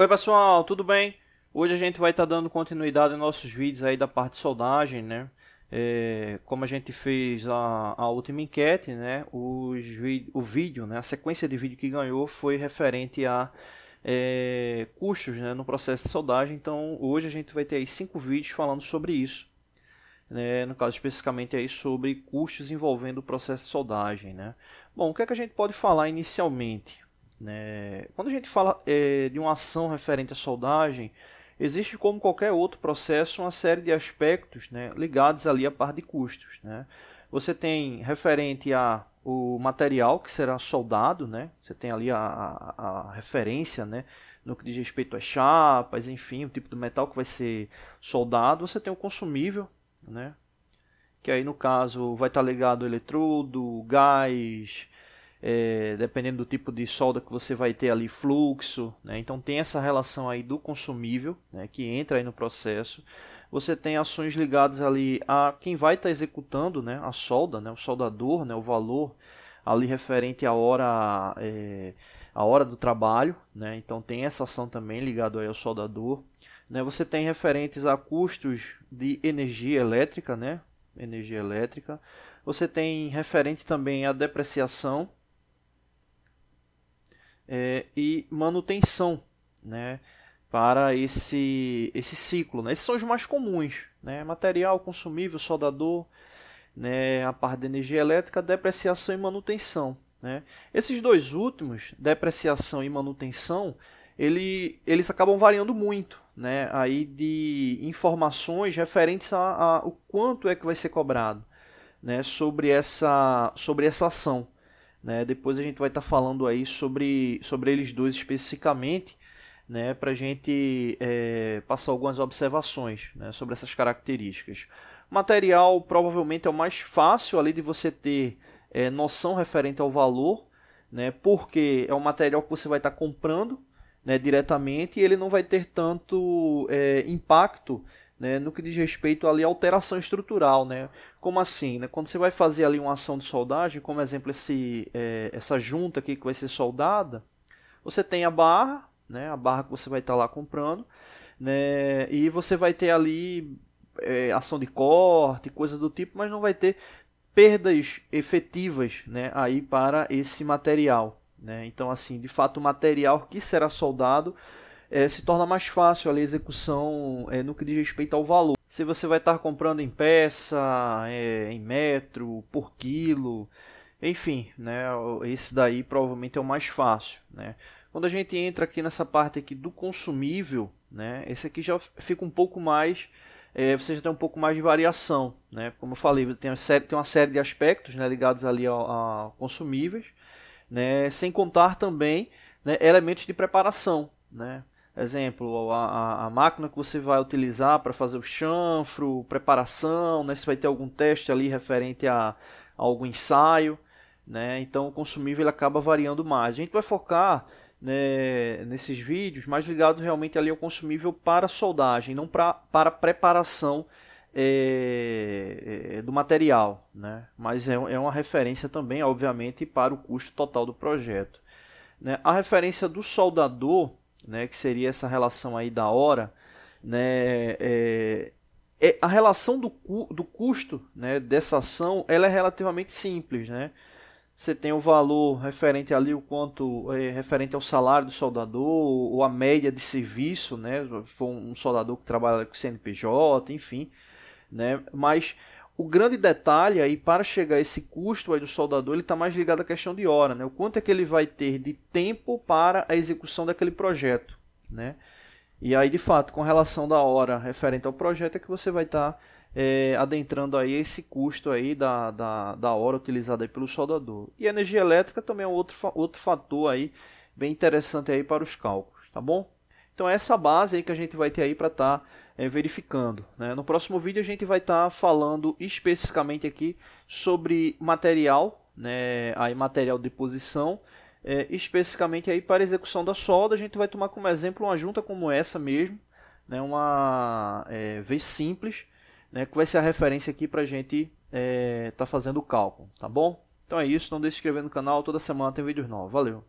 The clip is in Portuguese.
Oi pessoal, tudo bem? Hoje a gente vai estar tá dando continuidade aos nossos vídeos aí da parte de soldagem, né? É, como a gente fez a, a última enquete, né? Os, o vídeo, né? A sequência de vídeo que ganhou foi referente a é, custos né? no processo de soldagem. Então hoje a gente vai ter aí cinco vídeos falando sobre isso. Né? No caso especificamente aí sobre custos envolvendo o processo de soldagem, né? Bom, o que é que a gente pode falar inicialmente? Né? Quando a gente fala é, de uma ação referente à soldagem, existe como qualquer outro processo uma série de aspectos né, ligados ali à parte de custos. Né? Você tem referente a o material que será soldado, né? Você tem ali a, a, a, referência, né? No que diz respeito às chapas, enfim, o tipo do metal que vai ser soldado. Você tem o consumível, né? Que aí no caso vai estar ligado ao eletrodo, gás, é, dependendo do tipo de solda que você vai ter ali, fluxo. Né? Então tem essa relação aí do consumível né, que entra aí no processo. Você tem ações ligadas ali a quem vai estar tá executando né, a solda, né, o soldador, né, o valor ali referente à hora, é, à hora do trabalho. Né? Então tem essa ação também ligada ao soldador. Né? Você tem referentes a custos de energia elétrica, né? energia elétrica. Você tem referente também à depreciação, é, e manutenção, né? Para esse, esse ciclo. Né? Esses são os mais comuns: né? material, consumível, soldador, né? a parte de energia elétrica, depreciação e manutenção. Né? Esses dois últimos, depreciação e manutenção, ele, eles acabam variando muito né? aí de informações referentes ao a o quanto é que vai ser cobrado né? sobre, essa, sobre essa ação. Né? Depois a gente vai estar tá falando aí sobre, sobre eles dois especificamente, né? para a gente é, passar algumas observações né? sobre essas características. Material provavelmente é o mais fácil, além de você ter é, noção referente ao valor, né? porque é um material que você vai estar tá comprando né? diretamente e ele não vai ter tanto é, impacto né, no que diz respeito ali à alteração estrutural. Né? Como assim? Né? Quando você vai fazer ali uma ação de soldagem, como exemplo esse, é, essa junta aqui que vai ser soldada, você tem a barra, né, a barra que você vai estar tá lá comprando, né, e você vai ter ali é, ação de corte, coisa do tipo, mas não vai ter perdas efetivas né, aí para esse material. Né? Então, assim, de fato, o material que será soldado é, se torna mais fácil ali, a execução é, no que diz respeito ao valor. Se você vai estar comprando em peça, é, em metro, por quilo, enfim, né, esse daí provavelmente é o mais fácil. Né? Quando a gente entra aqui nessa parte aqui do consumível, né, esse aqui já fica um pouco mais, é, você já tem um pouco mais de variação. Né? Como eu falei, tem uma série, tem uma série de aspectos né, ligados ali a, a consumíveis, né, sem contar também né, elementos de preparação, né? Exemplo, a, a máquina que você vai utilizar para fazer o chanfro, preparação, né? se vai ter algum teste ali referente a, a algum ensaio. Né? Então o consumível acaba variando mais. A gente vai focar né, nesses vídeos mais ligado realmente ali ao consumível para soldagem, não pra, para preparação é, é, do material, né? Mas é, é, uma referência também, obviamente, para o custo total do projeto. Né? A referência do soldador né, que seria essa relação aí da hora, né, é, é, a relação do, do custo né, dessa ação ela é relativamente simples. Né? Você tem o valor referente ali, o quanto é, referente ao salário do soldador, ou a média de serviço, né? For um soldador que trabalha com CNPJ, enfim. Né? Mas o grande detalhe aí para chegar a esse custo aí do soldador, ele está mais ligado à questão de hora, né? O quanto é que ele vai ter de tempo para a execução daquele projeto, né? E aí, de fato, com relação da hora referente ao projeto, é que você vai estar tá, é, adentrando aí esse custo aí da, da, da hora utilizada aí pelo soldador. E a energia elétrica também é outro, outro fator aí bem interessante aí para os cálculos, tá bom? Então é essa base aí que a gente vai ter aí para estar tá, é, verificando. Né? No próximo vídeo a gente vai estar tá falando especificamente aqui sobre material, né? aí material de posição, é, especificamente aí para execução da solda. A gente vai tomar como exemplo uma junta como essa mesmo, né? uma é, vez simples, né? que vai ser a referência aqui para a gente estar tá fazendo o cálculo, tá bom? Então é isso, não deixe de se inscrever no canal, toda semana tem vídeos novos. Valeu!